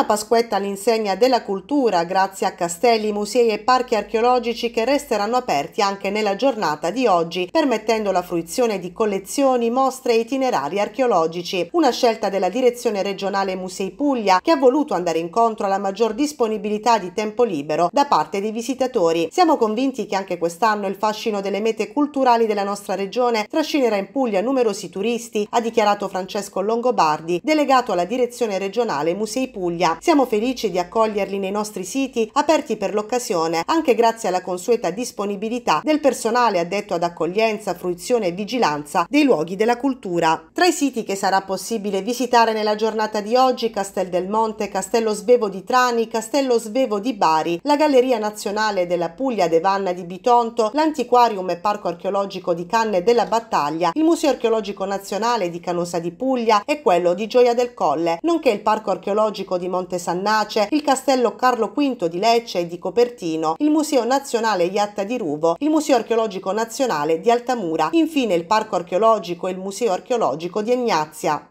Una Pasquetta all'insegna della cultura grazie a castelli, musei e parchi archeologici che resteranno aperti anche nella giornata di oggi, permettendo la fruizione di collezioni, mostre e itinerari archeologici. Una scelta della Direzione Regionale Musei Puglia che ha voluto andare incontro alla maggior disponibilità di tempo libero da parte dei visitatori. Siamo convinti che anche quest'anno il fascino delle mete culturali della nostra regione trascinerà in Puglia numerosi turisti, ha dichiarato Francesco Longobardi, delegato alla Direzione Regionale Musei Puglia Italia. Siamo felici di accoglierli nei nostri siti aperti per l'occasione, anche grazie alla consueta disponibilità del personale addetto ad accoglienza, fruizione e vigilanza dei luoghi della cultura. Tra i siti che sarà possibile visitare nella giornata di oggi Castel del Monte, Castello Svevo di Trani, Castello Svevo di Bari, la Galleria Nazionale della Puglia de Vanna di Bitonto, l'Antiquarium e Parco Archeologico di Canne della Battaglia, il Museo Archeologico Nazionale di Canosa di Puglia e quello di Gioia del Colle, nonché il Parco Archeologico di Monte Monte Sannace, il Castello Carlo V di Lecce e di Copertino, il Museo Nazionale Iatta di Ruvo, il Museo Archeologico Nazionale di Altamura, infine il Parco Archeologico e il Museo Archeologico di Egnazia.